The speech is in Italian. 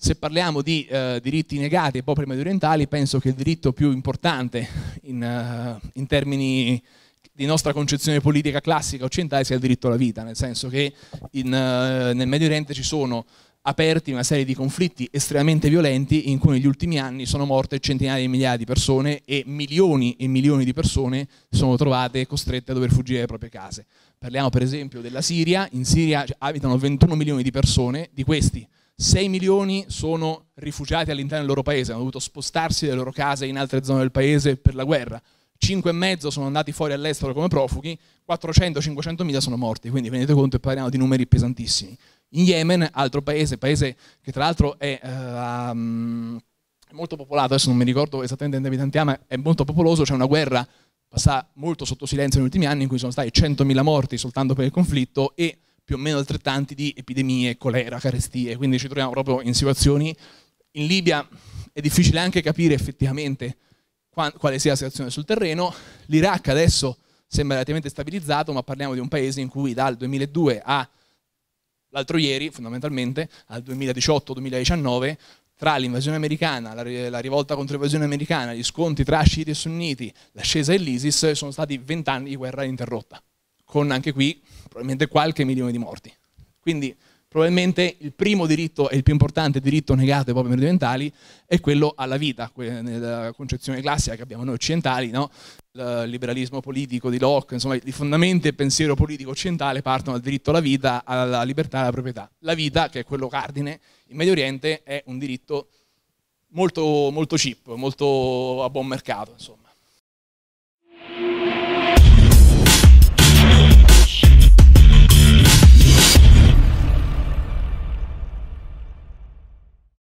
Se parliamo di eh, diritti negati ai popoli mediorientali, penso che il diritto più importante in, uh, in termini di nostra concezione politica classica occidentale sia il diritto alla vita, nel senso che in, uh, nel Medio Oriente ci sono aperti una serie di conflitti estremamente violenti in cui negli ultimi anni sono morte centinaia di migliaia di persone e milioni e milioni di persone sono trovate costrette a dover fuggire dalle proprie case. Parliamo per esempio della Siria, in Siria abitano 21 milioni di persone, di questi 6 milioni sono rifugiati all'interno del loro paese, hanno dovuto spostarsi dalle loro case in altre zone del paese per la guerra. 5,5 sono andati fuori all'estero come profughi, 400-500 mila sono morti, quindi tenete conto che parliamo di numeri pesantissimi. In Yemen, altro paese, paese che tra l'altro è uh, um, molto popolato, adesso non mi ricordo esattamente quanti abitanti ha, ma è molto popoloso, c'è una guerra passata molto sotto silenzio negli ultimi anni in cui sono stati 100.000 morti soltanto per il conflitto e più o meno altrettanti di epidemie, colera, carestie, quindi ci troviamo proprio in situazioni... In Libia è difficile anche capire effettivamente quale sia la situazione sul terreno. L'Iraq adesso sembra relativamente stabilizzato, ma parliamo di un paese in cui dal 2002 all'altro ieri, fondamentalmente, al 2018-2019, tra l'invasione americana, la, rivolta contro l'invasione americana, gli scontri tra sciiti e sunniti, l'ascesa dell'ISIS, sono stati vent'anni di guerra interrotta con anche qui probabilmente qualche milione di morti. Quindi probabilmente il primo diritto e il più importante diritto negato ai popoli meridionali è quello alla vita, nella concezione classica che abbiamo noi occidentali, no? il liberalismo politico di Locke, insomma i fondamenti del pensiero politico occidentale partono dal diritto alla vita, alla libertà e alla proprietà. La vita, che è quello cardine in Medio Oriente, è un diritto molto, molto cheap, molto a buon mercato, insomma.